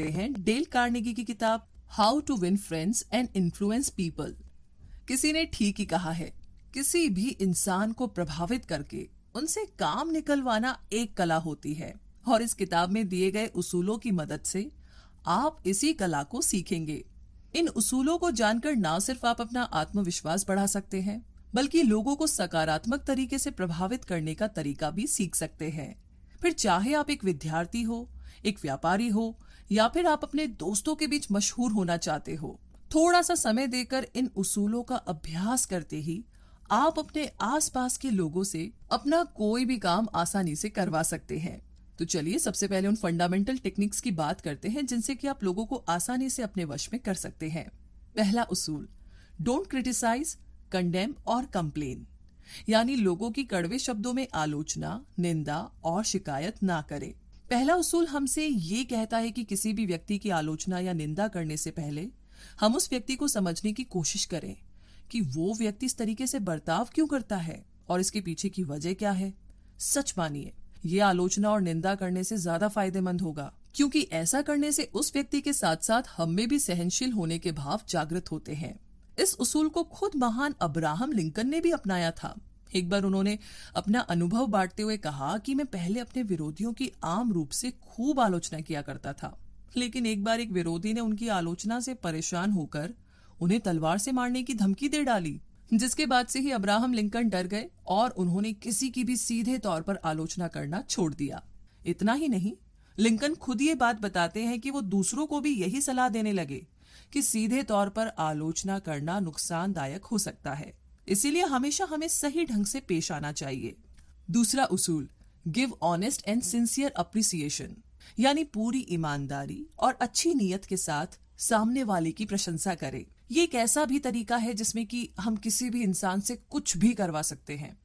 रहे हैं del Carnegie की किताब how to win friends and influence people किसी ने ठीक ही कहा है किसी भी इंसान को प्रभावित करके उनसे काम निकलवाना एक कला होती है और इस किताब में दिए गए उसूलों की मदद से आप इसी कला को सीखेंगे इन उसूलों को जानकर ना सिर्फ आप अपना आत्मविश्वास बढ़ा सकते हैं बल्कि लोगों को सकारात्मक तरीके से प्रभावित करने का तरीका भी सीख सकते हैं फिर चाहे आप एक विद्यार्थी हो एक व्यापारी हो या फिर आप अपने दोस्तों के बीच मशहूर होना चाहते हो थोड़ा सा समय देकर इन उसूलों का अभ्यास करते ही आप अपने आसपास के लोगों से अपना कोई भी काम आसानी से करवा सकते हैं तो चलिए सबसे पहले उन फंडामेंटल टेक्निक्स की बात करते हैं जिनसे कि आप लोगों को आसानी से अपने वश में कर सकते हैं पहला उसूल डोंट क्रिटिसाइज कंडेम और कंप्लेन यानी लोगों की कड़वे शब्दों में आलोचना निंदा और शिकायत ना करें पहला उसूल हमसे ये कहता है कि किसी भी व्यक्ति की आलोचना या निंदा करने से पहले हम उस व्यक्ति को समझने की कोशिश करें कि वो व्यक्ति इस तरीके से बर्ताव क्यों करता है और इसके पीछे की वजह क्या है सच मानिए ये आलोचना और निंदा करने से ज्यादा फायदेमंद होगा क्योंकि ऐसा करने से उस व्यक्ति के साथ साथ हम में भी सहनशील होने के भाव जागृत होते हैं इस उसूल को खुद महान अब्राहम लिंकन ने भी अपनाया था एक बार उन्होंने अपना अनुभव बांटते हुए कहा कि मैं पहले अपने विरोधियों की आम रूप से खूब आलोचना किया करता था लेकिन एक बार एक विरोधी ने उनकी आलोचना से परेशान होकर उन्हें तलवार से मारने की धमकी दे डाली जिसके बाद से ही अब्राहम लिंकन डर गए और उन्होंने किसी की भी सीधे तौर पर आलोचना करना छोड़ दिया इतना ही नहीं लिंकन खुद ये बात बताते हैं कि वो दूसरों को भी यही सलाह देने लगे कि सीधे तौर पर आलोचना करना नुकसानदायक हो सकता है इसीलिए हमेशा हमें सही ढंग से पेश आना चाहिए दूसरा उसूल give honest and sincere appreciation यानी पूरी ईमानदारी और अच्छी नीयत के साथ सामने वाले की प्रशंसा करें ये एक ऐसा भी तरीका है जिसमें कि हम किसी भी इंसान से कुछ भी करवा सकते हैं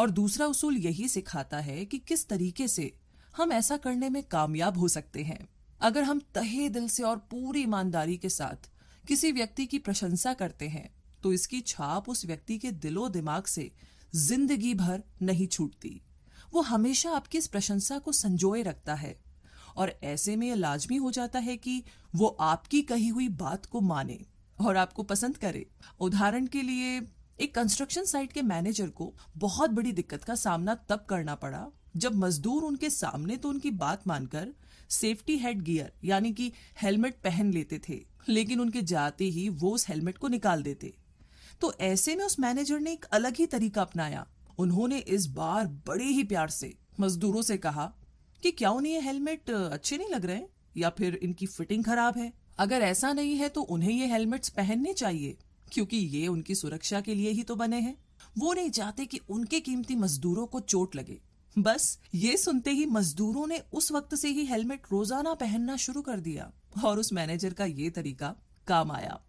और दूसरा उसूल यही सिखाता है कि किस तरीके से हम ऐसा करने में कामयाब हो सकते हैं अगर हम तहे दिल से और पूरी ईमानदारी के साथ किसी व्यक्ति की प्रशंसा करते हैं तो इसकी छाप उस व्यक्ति के दिलो दिमाग से जिंदगी भर नहीं छूटती वो हमेशा आपकी इस प्रशंसा को संजोए रखता है और ऐसे में यह लाजमी हो जाता है कि वो आपकी कही हुई बात को माने और आपको पसंद करे उदाहरण के लिए एक कंस्ट्रक्शन साइट के मैनेजर को बहुत बड़ी दिक्कत का सामना तब करना पड़ा जब मजदूर उनके सामने तो उनकी बात मानकर सेफ्टी हेड गियर यानी कि हेलमेट पहन लेते थे लेकिन उनके जाते ही वो उस हेलमेट को निकाल देते तो ऐसे में उस मैनेजर ने एक अलग ही तरीका अपनाया उन्होंने इस बार बड़े ही प्यार से मजदूरों से कहा कि क्या उन्हें ये हेलमेट अच्छे नहीं लग रहे या फिर इनकी फिटिंग खराब है अगर ऐसा नहीं है तो उन्हें ये हेलमेट्स पहनने चाहिए क्योंकि ये उनकी सुरक्षा के लिए ही तो बने हैं वो नहीं चाहते कि उनके कीमती मजदूरों को चोट लगे बस ये सुनते ही मजदूरों ने उस वक्त से ही हेलमेट रोजाना पहनना शुरू कर दिया और उस मैनेजर का ये तरीका काम आया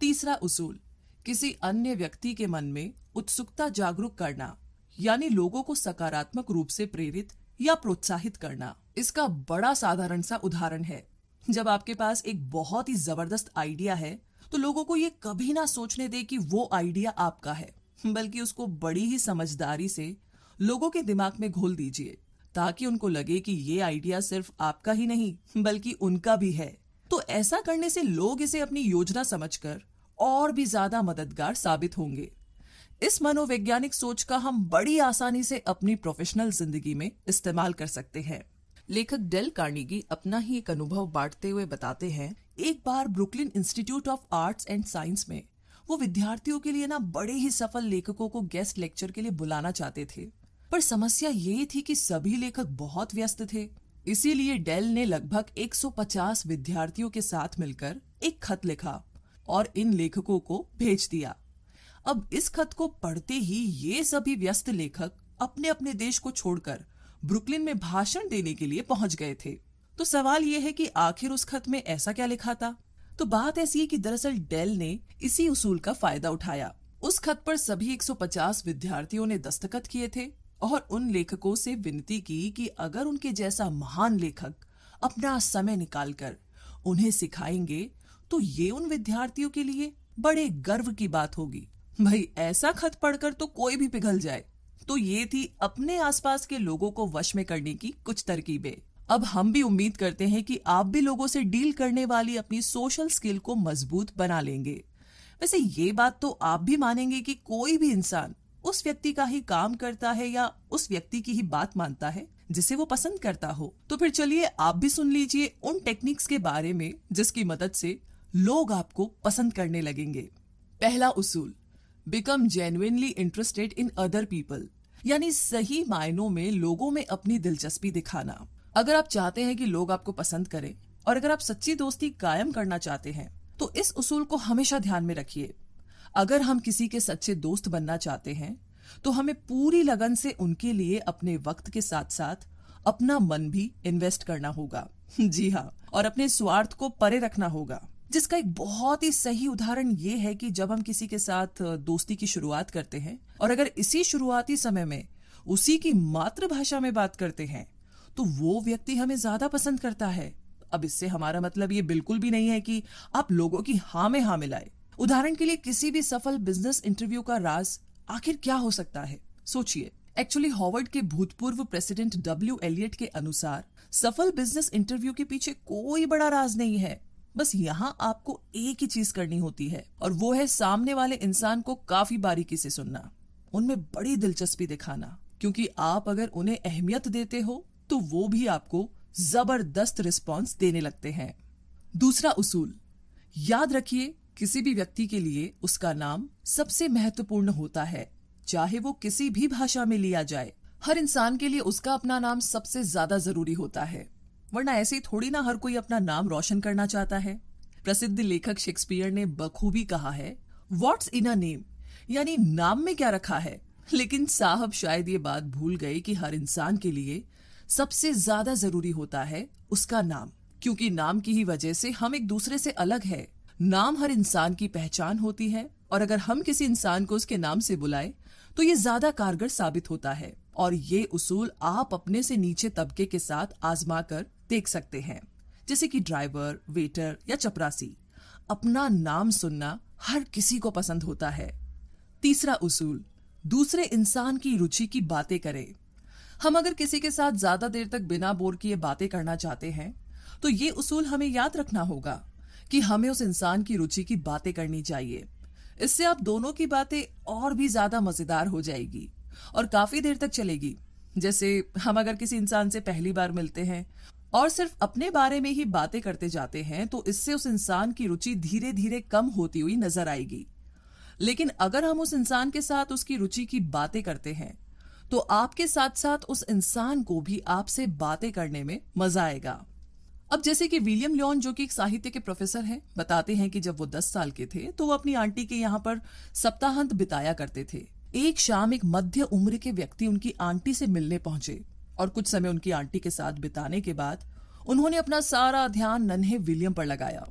तीसरा उसूल किसी अन्य व्यक्ति के मन में उत्सुकता जागरूक करना यानी लोगों को सकारात्मक रूप से प्रेरित या प्रोत्साहित करना इसका बड़ा साधारण सा उदाहरण है जब आपके पास एक बहुत ही जबरदस्त आइडिया है तो लोगों को ये कभी ना सोचने दे कि वो आइडिया आपका है बल्कि उसको बड़ी ही समझदारी से लोगों के दिमाग में घोल दीजिए ताकि उनको लगे कि ये आइडिया सिर्फ आपका ही नहीं बल्कि उनका भी है तो ऐसा करने से लोग इसे अपनी योजना समझकर और भी ज्यादा मददगार साबित होंगे इस मनोवैज्ञानिक सोच का हम बड़ी आसानी से अपनी प्रोफेशनल जिंदगी में इस्तेमाल कर सकते हैं लेखक डेल कार्निगी अपना ही एक अनुभव बांटते हुए बताते हैं एक बार Brooklyn Institute of Arts and Science में वो विद्यार्थियों के लिए ना बड़े ही सफल लेखकों को गेस्ट लेक्चर के लिए बुलाना चाहते थे पर समस्या ये थी कि सभी लेखक बहुत व्यस्त थे इसीलिए डेल ने लगभग 150 विद्यार्थियों के साथ मिलकर एक खत लिखा और इन लेखकों को भेज दिया अब इस खत को पढ़ते ही ये सभी व्यस्त लेखक अपने अपने देश को छोड़कर ब्रुकलिन में भाषण देने के लिए पहुंच गए थे तो सवाल ये है कि आखिर उस खत में ऐसा क्या लिखा था तो बात ऐसी है कि दरअसल डेल ने इसी उसूल का फायदा उठाया उस खत पर सभी 150 विद्यार्थियों ने दस्तखत किए थे और उन लेखकों से विनती की कि अगर उनके जैसा महान लेखक अपना समय निकालकर उन्हें सिखाएंगे तो ये उन विद्यार्थियों के लिए बड़े गर्व की बात होगी भाई ऐसा खत पढ़कर तो कोई भी पिघल जाए तो ये थी अपने आसपास के लोगों को वश में करने की कुछ तरकीबें अब हम भी उम्मीद करते हैं कि आप भी लोगों से डील करने वाली अपनी सोशल स्किल को मजबूत बना लेंगे वैसे ये बात तो आप भी मानेंगे कि कोई भी इंसान उस व्यक्ति का ही काम करता है या उस व्यक्ति की ही बात मानता है जिसे वो पसंद करता हो तो फिर चलिए आप भी सुन लीजिए उन टेक्निक्स के बारे में जिसकी मदद से लोग आपको पसंद करने लगेंगे पहला उसूल become genuinely interested in other people यानी सही मायनों में लोगों में अपनी दिलचस्पी दिखाना अगर आप चाहते हैं कि लोग आपको पसंद करें और अगर आप सच्ची दोस्ती कायम करना चाहते हैं तो इस उसूल को हमेशा ध्यान में रखिए अगर हम किसी के सच्चे दोस्त बनना चाहते हैं तो हमें पूरी लगन से उनके लिए अपने वक्त के साथ साथ अपना मन भी इन्वेस्ट करना होगा जी हाँ और अपने स्वार्थ को परे रखना होगा जिसका एक बहुत ही सही उदाहरण ये है कि जब हम किसी के साथ दोस्ती की शुरुआत करते हैं और अगर इसी शुरुआती समय में उसी की मातृभाषा में बात करते हैं तो वो व्यक्ति हमें ज्यादा पसंद करता है अब इससे हमारा मतलब ये बिल्कुल भी नहीं है कि आप लोगों की हा में हा मिलाए उदाहरण के लिए किसी भी सफल बिजनेस इंटरव्यू का राज आखिर क्या हो सकता है सोचिए एक्चुअली हॉवर्ड के भूतपूर्व प्रेसिडेंट डब्ल्यू एलियट के अनुसार सफल बिजनेस इंटरव्यू के पीछे कोई बड़ा राज नहीं है बस यहाँ आपको एक ही चीज करनी होती है और वो है सामने वाले इंसान को काफी बारीकी से सुनना उनमें बड़ी दिलचस्पी दिखाना क्योंकि आप अगर उन्हें अहमियत देते हो तो वो भी आपको जबरदस्त रिस्पॉन्स देने लगते हैं दूसरा उसूल याद रखिए किसी भी व्यक्ति के लिए उसका नाम सबसे महत्वपूर्ण होता है चाहे वो किसी भी भाषा में लिया जाए हर इंसान के लिए उसका अपना नाम सबसे ज्यादा जरूरी होता है वरना ऐसे थोड़ी ना हर कोई अपना नाम रोशन करना चाहता है प्रसिद्ध लेखक शेक्सपियर ने बखूबी कहा है व्हाट्स इन अ नेम यानी नाम में क्या रखा है लेकिन साहब शायद ये बात भूल गए कि हर इंसान के लिए सबसे ज्यादा जरूरी होता है उसका नाम क्योंकि नाम की ही वजह से हम एक दूसरे से अलग है नाम हर इंसान की पहचान होती है और अगर हम किसी इंसान को उसके नाम से बुलाए तो ये ज्यादा कारगर साबित होता है और ये उसूल आप अपने से नीचे तबके के साथ आजमा कर देख सकते हैं जैसे कि ड्राइवर वेटर या चपरासी अपना नाम सुनना हर किसी को पसंद होता है तीसरा उसूल दूसरे इंसान की रुचि की बातें करें हम अगर किसी के साथ ज्यादा देर तक बिना बोर किए बातें करना चाहते हैं तो ये उसूल हमें याद रखना होगा कि हमें उस इंसान की रुचि की बातें करनी चाहिए इससे आप दोनों की बातें और भी ज्यादा मजेदार हो जाएगी और काफी देर तक चलेगी जैसे हम अगर किसी इंसान से पहली बार मिलते हैं और सिर्फ अपने बारे में ही बातें करते जाते हैं तो इससे उस इंसान की रुचि धीरे धीरे कम होती हुई नजर आएगी लेकिन अगर हम उस इंसान के साथ उसकी रुचि की बातें करते हैं तो आपके साथ साथ उस इंसान को भी आपसे बातें करने में मजा आएगा अब जैसे कि विलियम लियोन जो कि एक साहित्य के प्रोफेसर हैं बताते हैं कि जब वो दस साल के थे तो वो अपनी आंटी के यहाँ पर सप्ताहांत बिताया करते थे एक शाम एक मध्य उम्र के व्यक्ति उनकी आंटी से मिलने पहुंचे और कुछ समय उनकी आंटी के साथ बिताने के बाद उन्होंने अपना सारा ध्यान नन्हे विलियम पर लगाया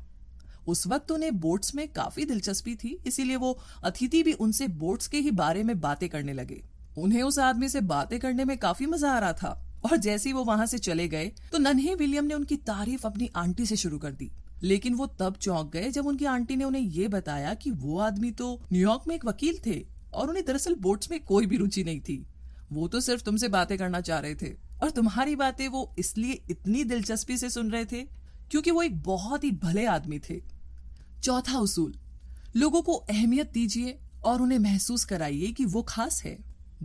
उस वक्त उन्हें बोट्स में काफी दिलचस्पी थी इसीलिए वो अतिथि भी उनसे बोट्स के ही बारे में बातें करने लगे उन्हें उस आदमी से बातें करने में काफी मजा आ रहा था और जैसे ही वो वहां से चले गए तो नन्हे विलियम ने उनकी तारीफ अपनी आंटी से शुरू कर दी लेकिन वो तब चौंक गए जब उनकी आंटी ने उन्हें ये बताया कि वो आदमी तो न्यूयॉर्क में एक वकील थे और उन्हें दरअसल बोट्स में कोई भी रुचि नहीं थी वो तो सिर्फ तुमसे बातें करना चाह रहे थे और तुम्हारी बातें वो इसलिए इतनी दिलचस्पी से सुन रहे थे क्योंकि वो एक बहुत ही भले आदमी थे चौथा उसूल लोगों को अहमियत दीजिए और उन्हें महसूस कराइए कि वो खास है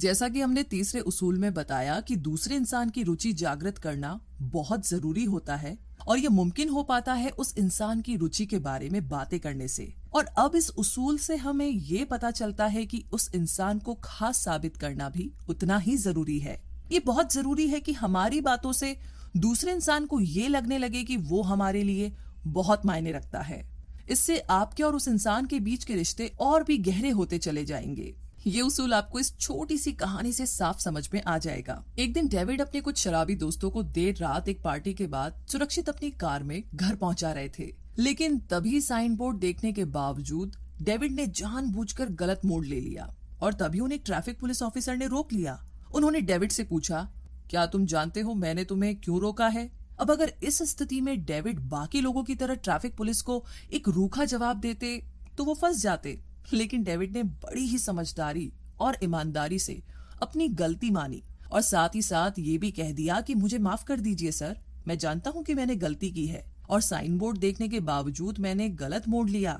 जैसा कि हमने तीसरे उसूल में बताया कि दूसरे इंसान की रुचि जागृत करना बहुत जरूरी होता है और ये मुमकिन हो पाता है उस इंसान की रुचि के बारे में बातें करने से और अब इस उसूल से हमें ये पता चलता है कि उस इंसान को खास साबित करना भी उतना ही जरूरी है ये बहुत जरूरी है कि हमारी बातों से दूसरे इंसान को ये लगने लगे कि वो हमारे लिए बहुत मायने रखता है इससे आपके और उस इंसान के बीच के रिश्ते और भी गहरे होते चले जाएंगे ये उसूल आपको इस छोटी सी कहानी से साफ समझ में आ जाएगा एक दिन डेविड अपने कुछ शराबी दोस्तों को देर रात एक पार्टी के बाद सुरक्षित अपनी कार में घर पहुंचा रहे थे लेकिन तभी साइन बोर्ड देखने के बावजूद डेविड ने जानबूझकर गलत मोड़ ले लिया और तभी उन्हें ट्रैफिक पुलिस ऑफिसर ने रोक लिया उन्होंने डेविड से पूछा क्या तुम जानते हो मैंने तुम्हें क्यों रोका है अब अगर इस स्थिति में डेविड बाकी लोगों की तरह ट्रैफिक पुलिस को एक रूखा जवाब देते तो वो फंस जाते लेकिन डेविड ने बड़ी ही समझदारी और ईमानदारी से अपनी गलती मानी और साथ ही साथ ये भी कह दिया कि मुझे माफ कर दीजिए सर मैं जानता हूँ कि मैंने गलती की है और साइन बोर्ड देखने के बावजूद मैंने गलत मोड़ लिया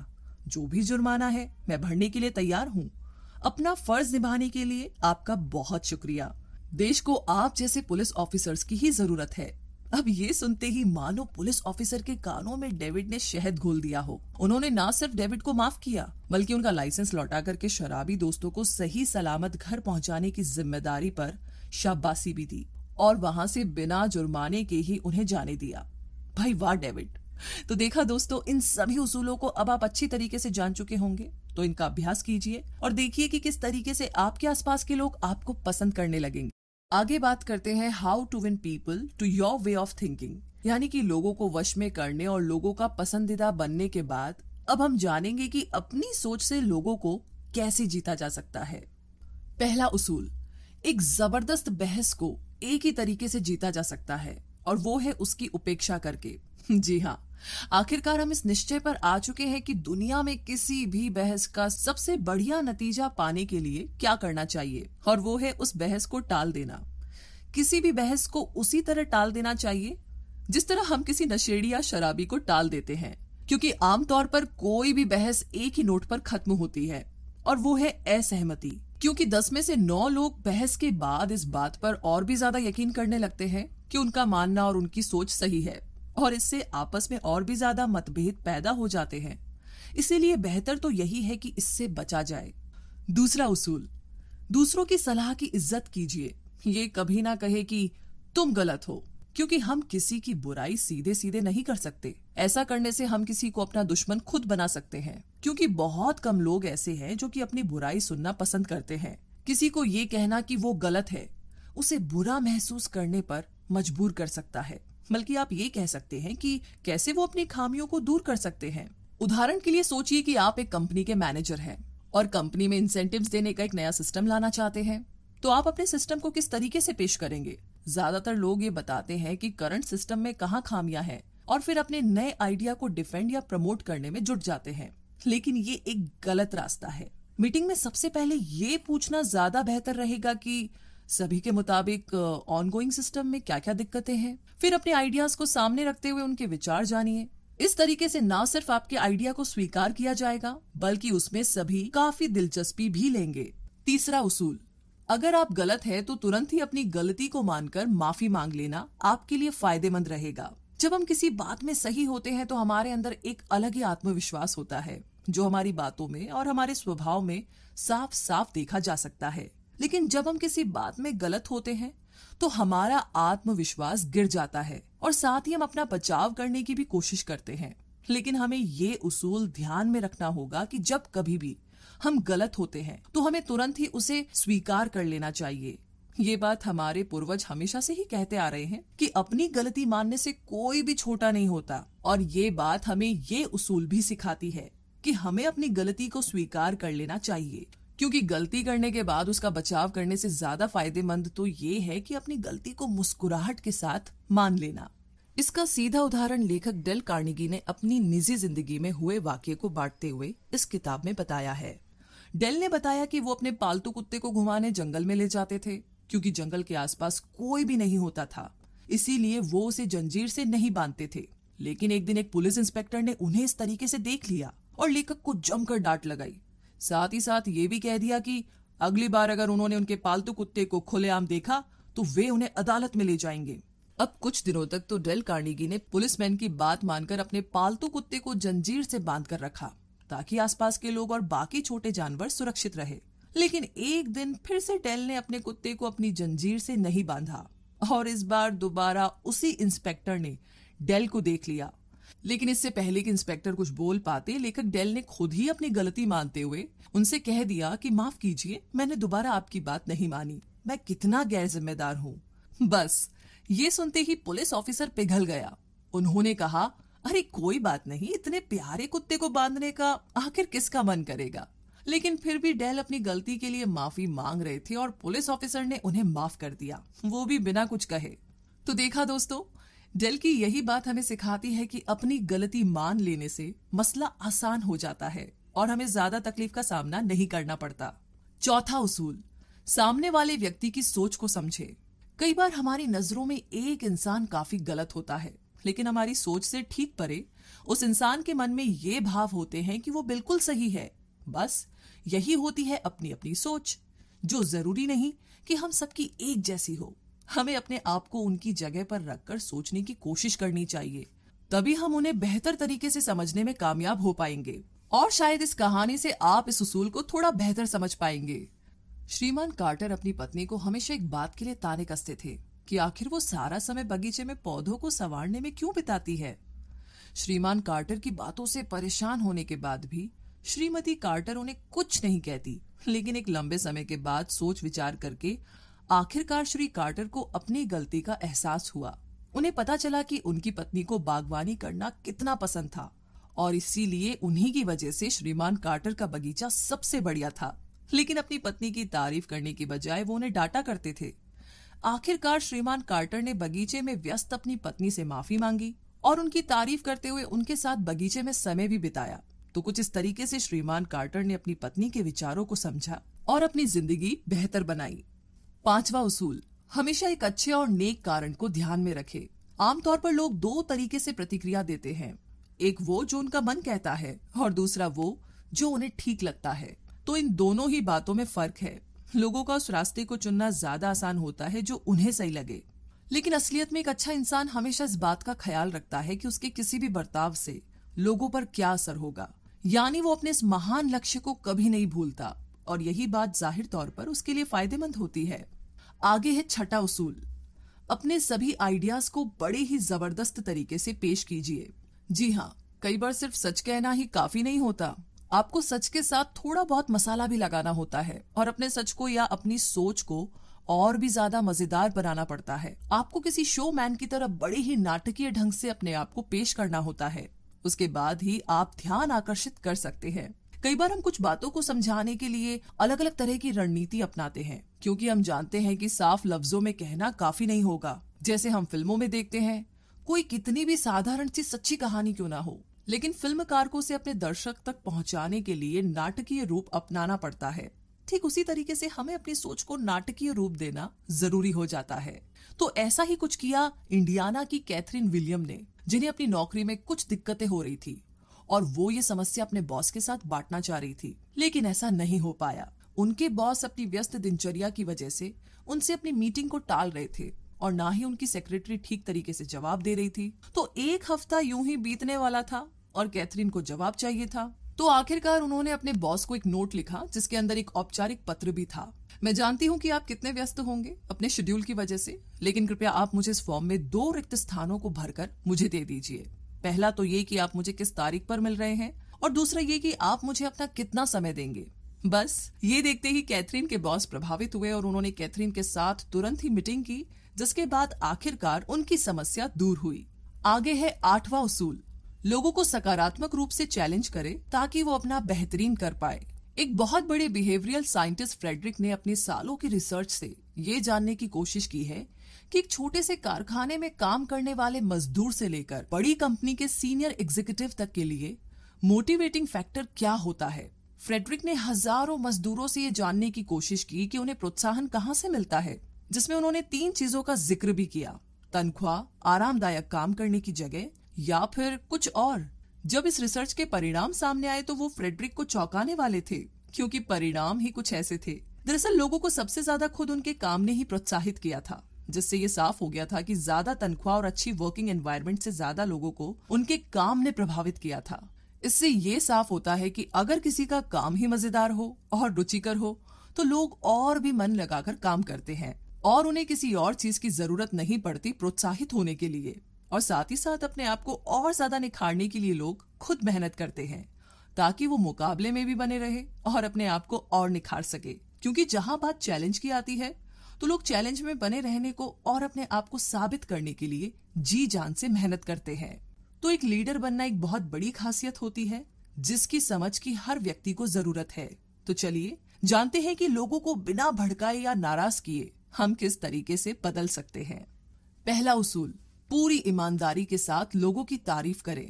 जो भी जुर्माना है मैं भरने के लिए तैयार हूँ अपना फर्ज निभाने के लिए आपका बहुत शुक्रिया देश को आप जैसे पुलिस ऑफिसर्स की ही जरूरत है अब ये सुनते ही मानो पुलिस ऑफिसर के कानों में डेविड ने शहद घोल दिया हो उन्होंने ना सिर्फ डेविड को माफ किया बल्कि उनका लाइसेंस लौटा करके शराबी दोस्तों को सही सलामत घर पहुंचाने की जिम्मेदारी पर शाबाशी भी दी और वहां से बिना जुर्माने के ही उन्हें जाने दिया भाई वाह डेविड तो देखा दोस्तों इन सभी उसूलों को अब आप अच्छी तरीके से जान चुके होंगे तो इनका अभ्यास कीजिए और देखिए कि किस तरीके से आपके आसपास के लोग आपको पसंद करने लगेंगे आगे बात करते हैं how to win people to your way of thinking यानी कि लोगों को वश में करने और लोगों का पसंदीदा बनने के बाद अब हम जानेंगे कि अपनी सोच से लोगों को कैसे जीता जा सकता है पहला उसूल एक जबरदस्त बहस को एक ही तरीके से जीता जा सकता है और वो है उसकी उपेक्षा करके जी हाँ आखिरकार हम इस निश्चय पर आ चुके हैं कि दुनिया में किसी भी बहस का सबसे बढ़िया नतीजा पाने के लिए क्या करना चाहिए और वो है उस बहस को टाल देना किसी भी बहस को उसी तरह टाल देना चाहिए जिस तरह हम किसी नशेड़ी या शराबी को टाल देते हैं क्योंकि आमतौर पर कोई भी बहस एक ही नोट पर खत्म होती है और वो है असहमति क्योंकि दस में से नौ लोग बहस के बाद इस बात पर और भी ज्यादा यकीन करने लगते हैं कि उनका मानना और उनकी सोच सही है और इससे आपस में और भी ज्यादा मतभेद पैदा हो जाते हैं इसीलिए बेहतर तो यही है कि इससे बचा जाए दूसरा उसूल दूसरों की सलाह की इज्जत कीजिए ये कभी ना कहे कि तुम गलत हो क्योंकि हम किसी की बुराई सीधे सीधे नहीं कर सकते ऐसा करने से हम किसी को अपना दुश्मन खुद बना सकते हैं क्योंकि बहुत कम लोग ऐसे हैं जो कि अपनी बुराई सुनना पसंद करते हैं किसी को ये कहना कि वो गलत है उसे बुरा महसूस करने पर मजबूर कर सकता है बल्कि आप ये कह सकते हैं कि कैसे वो अपनी खामियों को दूर कर सकते हैं उदाहरण के लिए सोचिए कि आप एक कंपनी के मैनेजर हैं और कंपनी में इंसेंटिव्स देने का एक नया सिस्टम लाना चाहते हैं तो आप अपने सिस्टम को किस तरीके से पेश करेंगे ज्यादातर लोग ये बताते हैं कि करंट सिस्टम में कहाँ खामियां हैं और फिर अपने नए आइडिया को डिफेंड या प्रमोट करने में जुट जाते हैं लेकिन ये एक गलत रास्ता है मीटिंग में सबसे पहले ये पूछना ज्यादा बेहतर रहेगा कि सभी के मुताबिक ऑनगोइंग सिस्टम में क्या क्या दिक्कतें हैं फिर अपने आइडियाज को सामने रखते हुए उनके विचार जानिए इस तरीके से ना सिर्फ आपके आइडिया को स्वीकार किया जाएगा बल्कि उसमें सभी काफी दिलचस्पी भी लेंगे तीसरा उसूल अगर आप गलत है तो तुरंत ही अपनी गलती को मानकर माफी मांग लेना आपके लिए फायदेमंद रहेगा जब हम किसी बात में सही होते हैं तो हमारे अंदर एक अलग ही आत्मविश्वास होता है जो हमारी बातों में और हमारे स्वभाव में साफ साफ देखा जा सकता है लेकिन जब हम किसी बात में गलत होते हैं तो हमारा आत्मविश्वास गिर जाता है और साथ ही हम अपना बचाव करने की भी कोशिश करते हैं लेकिन हमें ये उसूल ध्यान में रखना होगा कि जब कभी भी हम गलत होते हैं तो हमें तुरंत ही उसे स्वीकार कर लेना चाहिए ये बात हमारे पूर्वज हमेशा से ही कहते आ रहे हैं कि अपनी गलती मानने से कोई भी छोटा नहीं होता और ये बात हमें ये उसूल भी सिखाती है कि हमें अपनी गलती को स्वीकार कर लेना चाहिए क्योंकि गलती करने के बाद उसका बचाव करने से ज्यादा फायदेमंद तो ये है कि अपनी गलती को मुस्कुराहट के साथ मान लेना इसका सीधा उदाहरण लेखक डेल कार्निगी ने अपनी निजी जिंदगी में हुए वाक्य को बांटते हुए इस किताब में बताया है डेल ने बताया कि वो अपने पालतू कुत्ते को घुमाने जंगल में ले जाते थे क्योंकि जंगल के आसपास कोई भी नहीं होता था इसीलिए वो उसे जंजीर से नहीं बांधते थे लेकिन एक दिन एक पुलिस इंस्पेक्टर ने उन्हें इस तरीके से देख लिया और लेखक को जमकर डांट लगाई साथ ही साथ ये भी कह दिया कि अगली बार अगर उन्होंने उनके पालतू कुत्ते को खुलेआम देखा तो वे उन्हें अदालत में ले जाएंगे अब कुछ दिनों तक तो डेल कार्निगी ने पुलिसमैन की बात मानकर अपने पालतू कुत्ते को जंजीर से बांध कर रखा ताकि आसपास के लोग और बाकी छोटे जानवर सुरक्षित रहे लेकिन एक दिन फिर से डेल ने अपने कुत्ते को अपनी जंजीर से नहीं बांधा और इस बार दोबारा उसी इंस्पेक्टर ने डेल को देख लिया लेकिन इससे पहले कि इंस्पेक्टर कुछ बोल पाते लेखक डेल ने खुद ही अपनी गलती मानते हुए उनसे कह दिया कि माफ कीजिए मैंने दोबारा आपकी बात नहीं मानी मैं कितना गैर जिम्मेदार हूँ बस ये सुनते ही पुलिस ऑफिसर पिघल गया उन्होंने कहा अरे कोई बात नहीं इतने प्यारे कुत्ते को बांधने का आखिर किसका मन करेगा लेकिन फिर भी डेल अपनी गलती के लिए माफी मांग रहे थे और पुलिस ऑफिसर ने उन्हें माफ कर दिया वो भी बिना कुछ कहे तो देखा दोस्तों डेल की यही बात हमें सिखाती है कि अपनी गलती मान लेने से मसला आसान हो जाता है और हमें ज्यादा तकलीफ का सामना नहीं करना पड़ता चौथा उसूल सामने वाले व्यक्ति की सोच को समझे कई बार हमारी नजरों में एक इंसान काफी गलत होता है लेकिन हमारी सोच से ठीक परे उस इंसान के मन में ये भाव होते हैं कि वो बिल्कुल सही है बस यही होती है अपनी अपनी सोच जो जरूरी नहीं कि हम सबकी एक जैसी हो हमें अपने आप को उनकी जगह पर रखकर सोचने की कोशिश करनी चाहिए तभी हम उन्हें बेहतर तरीके से समझने में कामयाब हो पाएंगे और शायद इस कहानी से आप इस उसूल को थोड़ा बेहतर समझ पाएंगे श्रीमान कार्टर अपनी पत्नी को हमेशा एक बात के लिए ताने कसते थे कि आखिर वो सारा समय बगीचे में पौधों को संवारने में क्यों बिताती है श्रीमान कार्टर की बातों से परेशान होने के बाद भी श्रीमती कार्टर उन्हें कुछ नहीं कहती लेकिन एक लंबे समय के बाद सोच विचार करके आखिरकार श्री कार्टर को अपनी गलती का एहसास हुआ उन्हें पता चला कि उनकी पत्नी को बागवानी करना कितना पसंद था और इसीलिए उन्हीं की वजह से श्रीमान कार्टर का बगीचा सबसे बढ़िया था लेकिन अपनी पत्नी की तारीफ करने की बजाय वो उन्हें डांटा करते थे आखिरकार श्रीमान कार्टर ने बगीचे में व्यस्त अपनी पत्नी से माफी मांगी और उनकी तारीफ करते हुए उनके साथ बगीचे में समय भी बिताया तो कुछ इस तरीके से श्रीमान कार्टर ने अपनी पत्नी के विचारों को समझा और अपनी जिंदगी बेहतर बनाई पांचवा उसूल हमेशा एक अच्छे और नेक कारण को ध्यान में रखे आमतौर पर लोग दो तरीके से प्रतिक्रिया देते हैं एक वो जो उनका मन कहता है और दूसरा वो जो उन्हें ठीक लगता है तो इन दोनों ही बातों में फर्क है लोगों का उस रास्ते को चुनना ज्यादा आसान होता है जो उन्हें सही लगे लेकिन असलियत में एक अच्छा इंसान हमेशा इस बात का ख्याल रखता है कि उसके किसी भी बर्ताव से लोगों पर क्या असर होगा यानी वो अपने इस महान लक्ष्य को कभी नहीं भूलता और यही बात जाहिर तौर पर उसके लिए फायदेमंद होती है आगे है छठा उसूल अपने सभी आइडियाज को बड़े ही जबरदस्त तरीके से पेश कीजिए जी हाँ कई बार सिर्फ सच कहना ही काफी नहीं होता आपको सच के साथ थोड़ा बहुत मसाला भी लगाना होता है और अपने सच को या अपनी सोच को और भी ज्यादा मजेदार बनाना पड़ता है आपको किसी शो मैन की तरह बड़े ही नाटकीय ढंग से अपने आप को पेश करना होता है उसके बाद ही आप ध्यान आकर्षित कर सकते हैं कई बार हम कुछ बातों को समझाने के लिए अलग अलग तरह की रणनीति अपनाते हैं क्योंकि हम जानते हैं कि साफ लफ्जों में कहना काफी नहीं होगा जैसे हम फिल्मों में देखते हैं कोई कितनी भी साधारण सी सच्ची कहानी क्यों ना हो लेकिन फिल्मकार को से अपने दर्शक तक पहुंचाने के लिए नाटकीय रूप अपनाना पड़ता है ठीक उसी तरीके से हमें अपनी सोच को नाटकीय रूप देना जरूरी हो जाता है तो ऐसा ही कुछ किया इंडियाना की कैथरीन विलियम ने जिन्हें अपनी नौकरी में कुछ दिक्कतें हो रही थी और वो ये समस्या अपने बॉस के साथ बांटना चाह रही थी लेकिन ऐसा नहीं हो पाया उनके बॉस अपनी व्यस्त दिनचर्या की वजह से उनसे अपनी मीटिंग को टाल रहे थे और ना ही उनकी सेक्रेटरी ठीक तरीके से जवाब दे रही थी तो एक हफ्ता यूं ही बीतने वाला था और कैथरीन को जवाब चाहिए था तो आखिरकार उन्होंने अपने बॉस को एक नोट लिखा जिसके अंदर एक औपचारिक पत्र भी था मैं जानती हूँ कि आप कितने व्यस्त होंगे अपने शेड्यूल की वजह से लेकिन कृपया आप मुझे इस फॉर्म में दो रिक्त स्थानों को भरकर मुझे दे दीजिए पहला तो ये कि आप मुझे किस तारीख पर मिल रहे हैं और दूसरा ये कि आप मुझे अपना कितना समय देंगे बस ये देखते ही कैथरीन के बॉस प्रभावित हुए और उन्होंने कैथरीन के साथ तुरंत ही मीटिंग की जिसके बाद आखिरकार उनकी समस्या दूर हुई आगे है आठवां उसूल लोगों को सकारात्मक रूप से चैलेंज करें ताकि वो अपना बेहतरीन कर पाए एक बहुत बड़े बिहेवियरल साइंटिस्ट फ्रेडरिक ने अपने सालों की रिसर्च से ये जानने की कोशिश की है कि एक छोटे से कारखाने में काम करने वाले मजदूर से लेकर बड़ी कंपनी के सीनियर एग्जीक्यूटिव तक के लिए मोटिवेटिंग फैक्टर क्या होता है फ्रेडरिक ने हजारों मजदूरों से ये जानने की कोशिश की कि उन्हें प्रोत्साहन कहाँ से मिलता है जिसमें उन्होंने तीन चीजों का जिक्र भी किया तनख्वाह आरामदायक काम करने की जगह या फिर कुछ और जब इस रिसर्च के परिणाम सामने आए तो वो फ्रेडरिक को चौंकाने वाले थे क्योंकि परिणाम ही कुछ ऐसे थे दरअसल लोगों को सबसे ज्यादा खुद उनके काम ने ही प्रोत्साहित किया था जिससे ये साफ हो गया था कि ज्यादा तनख्वाह और अच्छी वर्किंग एनवायरमेंट से ज्यादा लोगों को उनके काम ने प्रभावित किया था इससे ये साफ होता है कि अगर किसी का काम ही मजेदार हो और रुचिकर हो तो लोग और भी मन लगाकर काम करते हैं और उन्हें किसी और चीज की जरूरत नहीं पड़ती प्रोत्साहित होने के लिए और साथ ही साथ अपने आप को और ज्यादा निखारने के लिए लोग खुद मेहनत करते हैं ताकि वो मुकाबले में भी बने रहे और अपने आप को और निखार सके क्योंकि जहां बात चैलेंज की आती है तो लोग चैलेंज में बने रहने को और अपने आप को साबित करने के लिए जी जान से मेहनत करते हैं तो एक लीडर बनना एक बहुत बड़ी खासियत होती है जिसकी समझ की हर व्यक्ति को जरूरत है तो चलिए जानते हैं कि लोगों को बिना भड़काए या नाराज किए हम किस तरीके से बदल सकते हैं पहला उसूल पूरी ईमानदारी के साथ लोगों की तारीफ करें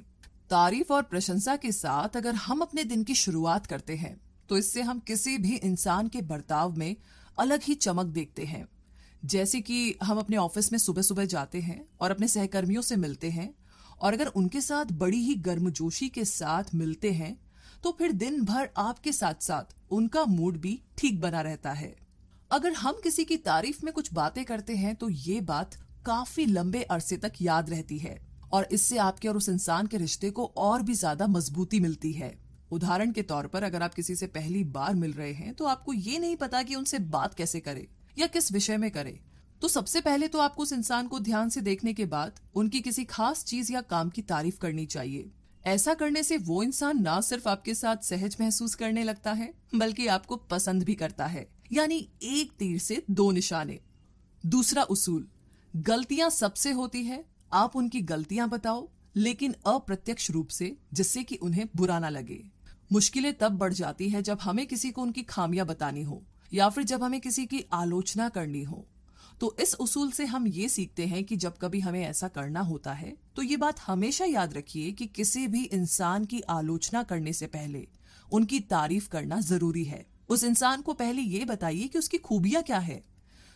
तारीफ और प्रशंसा के साथ अगर हम अपने दिन की शुरुआत करते हैं तो इससे हम किसी भी इंसान के बर्ताव में अलग ही चमक देखते हैं जैसे कि हम अपने ऑफिस में सुबह सुबह जाते हैं और अपने सहकर्मियों से मिलते हैं और अगर उनके साथ बड़ी ही गर्मजोशी के साथ मिलते हैं तो फिर दिन भर आपके साथ साथ उनका मूड भी ठीक बना रहता है अगर हम किसी की तारीफ में कुछ बातें करते हैं तो ये बात काफी लंबे अरसे तक याद रहती है और इससे आपके और उस इंसान के रिश्ते को और भी ज्यादा मजबूती मिलती है उदाहरण के तौर पर अगर आप किसी से पहली बार मिल रहे हैं तो आपको ये नहीं पता कि उनसे बात कैसे करे या किस विषय में करे तो सबसे पहले तो आपको उस इंसान को ध्यान से देखने के बाद उनकी किसी खास चीज या काम की तारीफ करनी चाहिए ऐसा करने से वो इंसान ना सिर्फ आपके साथ सहज महसूस करने लगता है बल्कि आपको पसंद भी करता है यानी एक तीर से दो निशाने दूसरा उसूल गलतियां सबसे होती है आप उनकी गलतियां बताओ लेकिन अप्रत्यक्ष रूप से जिससे कि उन्हें बुरा ना लगे मुश्किलें तब बढ़ जाती है जब हमें किसी को उनकी खामियां बतानी हो या फिर जब हमें किसी की आलोचना करनी हो तो इस उसूल से हम ये सीखते हैं कि जब कभी हमें ऐसा करना होता है तो ये बात हमेशा याद रखिए कि किसी भी इंसान की आलोचना करने से पहले उनकी तारीफ करना जरूरी है उस इंसान को पहले ये बताइए कि उसकी खूबियां क्या है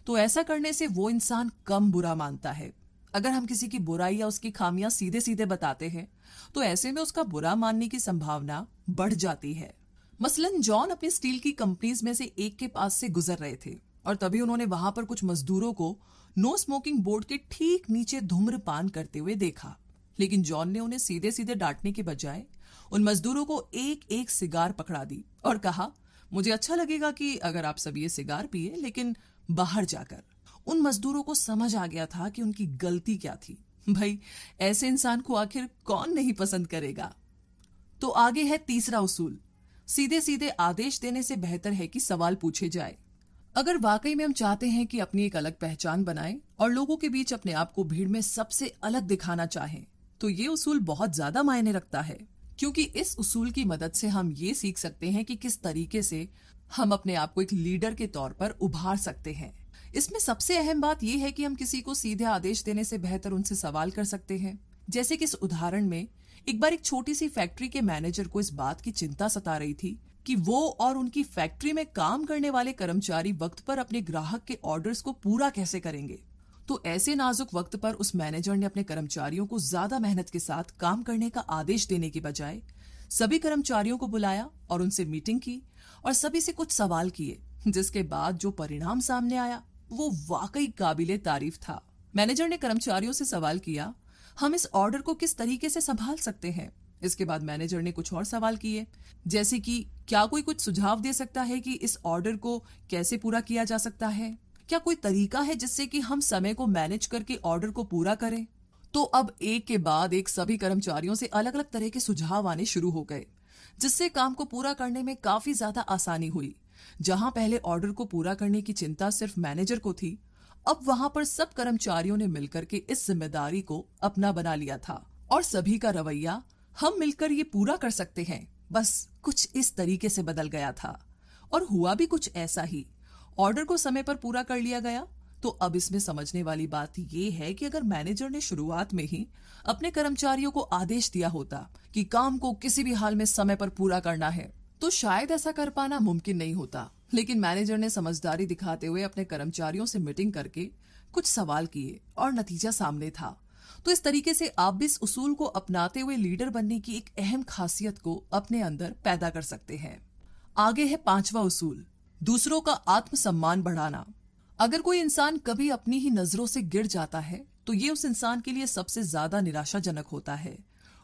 तो ऐसा करने से वो इंसान कम बुरा मानता है अगर हम किसी की बुराई या उसकी खामियां सीधे सीधे बताते हैं तो ऐसे में उसका बुरा मानने की संभावना बढ़ जाती है मसलन जॉन अपनी स्टील की कंपनीज में से एक के पास से गुजर रहे थे और तभी उन्होंने वहां पर कुछ मजदूरों को नो स्मोकिंग बोर्ड के ठीक नीचे धूम्रपान करते हुए देखा लेकिन जॉन ने उन्हें सीधे सीधे डांटने के बजाय उन मजदूरों को एक एक सिगार पकड़ा दी और कहा मुझे अच्छा लगेगा कि अगर आप सब ये सिगार पिए लेकिन बाहर जाकर उन मजदूरों को समझ आ गया था कि उनकी गलती क्या थी भाई ऐसे इंसान को आखिर कौन नहीं पसंद करेगा तो आगे है तीसरा उसूल सीधे सीधे आदेश देने से बेहतर है कि सवाल पूछे जाए अगर वाकई में हम चाहते हैं कि अपनी एक अलग पहचान बनाएं और लोगों के बीच अपने आप को भीड़ में सबसे अलग दिखाना चाहें तो ये उसूल बहुत ज्यादा मायने रखता है क्योंकि इस उसूल की मदद से हम ये सीख सकते हैं कि किस तरीके से हम अपने आप को एक लीडर के तौर पर उभार सकते हैं इसमें सबसे अहम बात यह है कि हम किसी को सीधे आदेश देने से बेहतर उनसे सवाल कर सकते हैं जैसे कि इस उदाहरण में एक बार एक छोटी सी फैक्ट्री के मैनेजर को इस बात की चिंता सता रही थी कि वो और उनकी फैक्ट्री में काम करने वाले कर्मचारी वक्त पर अपने ग्राहक के ऑर्डर्स को पूरा कैसे करेंगे तो ऐसे नाजुक वक्त पर उस मैनेजर ने अपने कर्मचारियों को ज्यादा मेहनत के साथ काम करने का आदेश देने के बजाय सभी कर्मचारियों को बुलाया और उनसे मीटिंग की और सभी से कुछ सवाल किए जिसके बाद जो परिणाम सामने आया वो वाकई काबिल तारीफ था मैनेजर ने कर्मचारियों से सवाल किया हम इस ऑर्डर को किस तरीके से संभाल सकते हैं इसके बाद मैनेजर ने कुछ और सवाल किए जैसे कि क्या कोई कुछ सुझाव दे सकता है कि इस ऑर्डर को कैसे पूरा किया जा सकता है क्या कोई तरीका है जिससे कि हम समय को मैनेज करके ऑर्डर को पूरा करें तो अब एक के बाद एक सभी कर्मचारियों से अलग अलग तरह के सुझाव आने शुरू हो गए जिससे काम को पूरा करने में काफी ज्यादा आसानी हुई जहां पहले ऑर्डर को पूरा करने की चिंता सिर्फ मैनेजर को थी अब वहां पर सब कर्मचारियों ने मिलकर के इस जिम्मेदारी को अपना बना लिया था और सभी का रवैया हम मिलकर ये पूरा कर सकते हैं बस कुछ इस तरीके से बदल गया था और हुआ भी कुछ ऐसा ही ऑर्डर को समय पर पूरा कर लिया गया तो अब इसमें समझने वाली बात यह है कि अगर मैनेजर ने शुरुआत में ही अपने कर्मचारियों को आदेश दिया होता कि काम को किसी भी हाल में समय पर पूरा करना है तो शायद ऐसा कर पाना मुमकिन नहीं होता लेकिन मैनेजर ने समझदारी दिखाते हुए अपने कर्मचारियों से मीटिंग करके कुछ सवाल किए और नतीजा सामने था तो इस तरीके से आप भी इस उसूल को अपनाते हुए लीडर बनने की एक अहम खासियत को अपने अंदर पैदा कर सकते हैं आगे है पांचवा उसूल दूसरों का आत्मसम्मान बढ़ाना अगर कोई इंसान कभी अपनी ही नजरों से गिर जाता है तो ये उस इंसान के लिए सबसे ज्यादा निराशाजनक होता है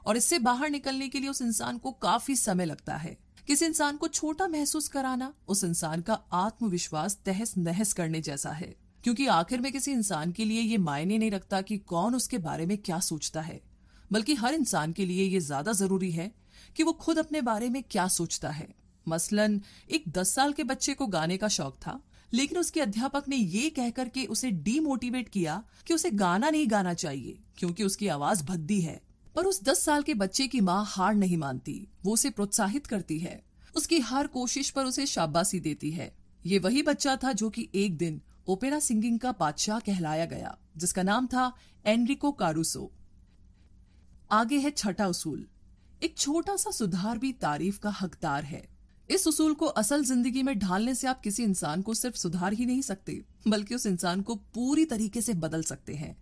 और इससे बाहर निकलने के लिए उस इंसान को काफी समय लगता है किसी इंसान को छोटा महसूस कराना उस इंसान का आत्मविश्वास तहस नहस करने जैसा है क्योंकि आखिर में किसी इंसान के लिए ये मायने नहीं रखता कि कौन उसके बारे में क्या सोचता है बल्कि हर इंसान के लिए ये ज्यादा जरूरी है कि वो खुद अपने बारे में क्या सोचता है मसलन एक दस साल के बच्चे को गाने का शौक था लेकिन उसके अध्यापक ने ये कहकर के उसे डीमोटिवेट किया कि उसे गाना नहीं गाना चाहिए क्योंकि उसकी आवाज भद्दी है पर उस दस साल के बच्चे की माँ हार नहीं मानती वो उसे प्रोत्साहित करती है उसकी हर कोशिश पर उसे शाबाशी देती है ये वही बच्चा था जो कि एक दिन ओपेरा सिंगिंग का बादशाह कहलाया गया जिसका नाम था एनरिको कारूसो आगे है छठा उसूल एक छोटा सा सुधार भी तारीफ का हकदार है इस उसूल को असल जिंदगी में ढालने से आप किसी इंसान को सिर्फ सुधार ही नहीं सकते बल्कि उस इंसान को पूरी तरीके से बदल सकते हैं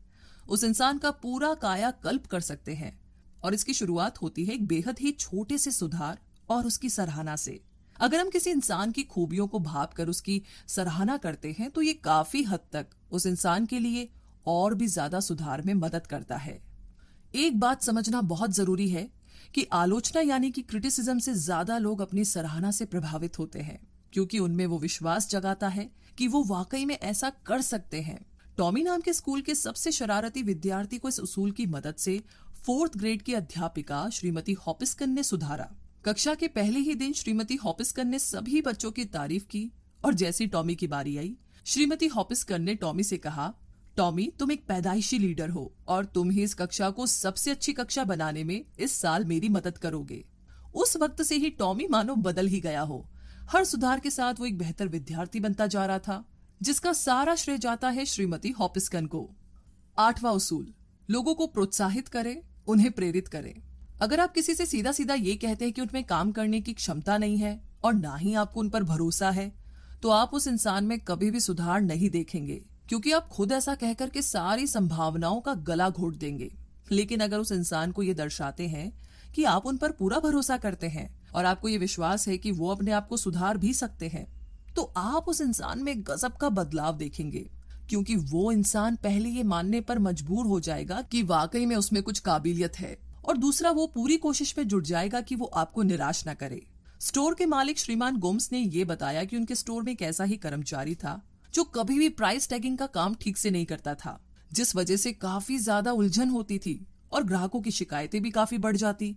उस इंसान का पूरा काया कल्प कर सकते हैं और इसकी शुरुआत होती है एक बेहद ही छोटे से सुधार और उसकी सराहना से अगर हम किसी इंसान की खूबियों को भाप कर उसकी सराहना करते हैं तो ये काफी हद तक उस इंसान के लिए और भी ज्यादा सुधार में मदद करता है एक बात समझना बहुत जरूरी है कि आलोचना यानी कि क्रिटिसिज्म से ज्यादा लोग अपनी सराहना से प्रभावित होते हैं क्योंकि उनमें वो विश्वास जगाता है कि वो वाकई में ऐसा कर सकते हैं टॉमी नाम के स्कूल के सबसे शरारती विद्यार्थी को इस उसूल की मदद से फोर्थ ग्रेड की अध्यापिका श्रीमती हॉपिस्कन ने सुधारा कक्षा के पहले ही दिन श्रीमती हॉपिस्कन ने सभी बच्चों की तारीफ की और जैसी टॉमी की बारी आई श्रीमती हॉपिस्कन ने टॉमी से कहा टॉमी तुम एक पैदाइशी लीडर हो और तुम ही इस कक्षा को सबसे अच्छी कक्षा बनाने में इस साल मेरी मदद करोगे उस वक्त से ही टॉमी मानो बदल ही गया हो हर सुधार के साथ वो एक बेहतर विद्यार्थी बनता जा रहा था जिसका सारा श्रेय जाता है श्रीमती हॉपिस्कन को आठवां उसूल लोगों को प्रोत्साहित करें उन्हें प्रेरित करें अगर आप किसी से सीधा सीधा ये कहते हैं कि उनमें काम करने की क्षमता नहीं है और ना ही आपको उन पर भरोसा है तो आप उस इंसान में कभी भी सुधार नहीं देखेंगे क्योंकि आप खुद ऐसा कहकर के सारी संभावनाओं का गला घोट देंगे लेकिन अगर उस इंसान को ये दर्शाते हैं कि आप उन पर पूरा भरोसा करते हैं और आपको ये विश्वास है कि वो अपने आप को सुधार भी सकते हैं तो आप उस इंसान में गजब का बदलाव देखेंगे क्योंकि वो इंसान पहले ये मानने पर मजबूर हो जाएगा कि वाकई में उसमें कुछ काबिलियत है और दूसरा वो पूरी कोशिश में जुट जाएगा कि वो आपको निराश न करे स्टोर के मालिक श्रीमान गोम्स ने ये बताया कि उनके स्टोर में एक ऐसा ही कर्मचारी था जो कभी भी प्राइस टैगिंग का काम ठीक से नहीं करता था जिस वजह से काफी ज्यादा उलझन होती थी और ग्राहकों की शिकायतें भी काफी बढ़ जाती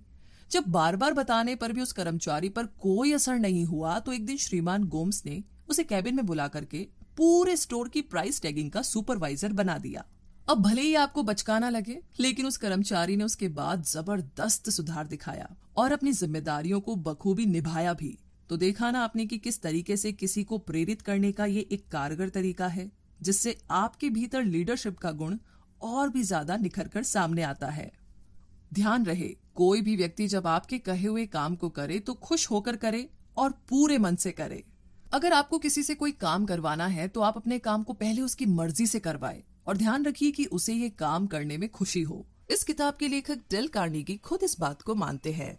जब बार बार बताने पर भी उस कर्मचारी पर कोई असर नहीं हुआ तो एक दिन श्रीमान गोम्स ने उसे कैबिन में बुला करके पूरे स्टोर की प्राइस टैगिंग का सुपरवाइजर बना दिया अब भले ही आपको बचकाना लगे लेकिन उस कर्मचारी ने उसके बाद जबरदस्त सुधार दिखाया और अपनी जिम्मेदारियों को बखूबी निभाया भी तो देखा ना आपने कि किस तरीके से किसी को प्रेरित करने का ये एक कारगर तरीका है जिससे आपके भीतर लीडरशिप का गुण और भी ज्यादा निखर कर सामने आता है ध्यान रहे कोई भी व्यक्ति जब आपके कहे हुए काम को करे तो खुश होकर करे और पूरे मन से करे अगर आपको किसी से कोई काम करवाना है तो आप अपने काम को पहले उसकी मर्जी से करवाए और ध्यान रखिए कि उसे ये काम करने में खुशी हो इस किताब के लेखक डेल कार्नेगी खुद इस बात को मानते हैं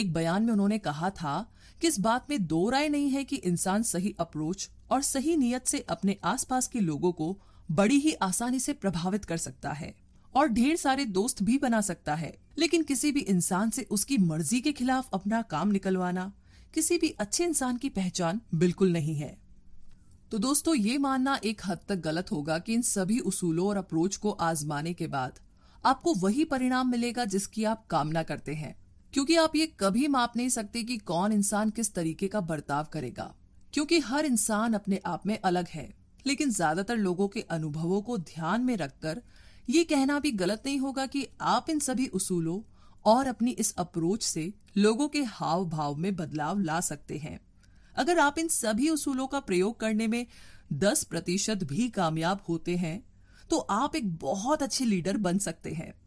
एक बयान में उन्होंने कहा था कि इस बात में दो राय नहीं है कि इंसान सही अप्रोच और सही नीयत से अपने आसपास के लोगों को बड़ी ही आसानी से प्रभावित कर सकता है और ढेर सारे दोस्त भी बना सकता है लेकिन किसी भी इंसान से उसकी मर्जी के खिलाफ अपना काम निकलवाना किसी भी अच्छे इंसान की पहचान बिल्कुल नहीं है तो दोस्तों ये मानना एक हद तक गलत होगा कि इन सभी उसूलों और अप्रोच को आजमाने के बाद आपको वही परिणाम मिलेगा जिसकी आप कामना करते हैं क्योंकि आप ये कभी माप नहीं सकते कि कौन इंसान किस तरीके का बर्ताव करेगा क्योंकि हर इंसान अपने आप में अलग है लेकिन ज्यादातर लोगों के अनुभवों को ध्यान में रखकर ये कहना भी गलत नहीं होगा कि आप इन सभी उसूलों और अपनी इस अप्रोच से लोगों के हाव भाव में बदलाव ला सकते हैं अगर आप इन सभी उसूलों का प्रयोग करने में 10 प्रतिशत भी कामयाब होते हैं तो आप एक बहुत अच्छे लीडर बन सकते हैं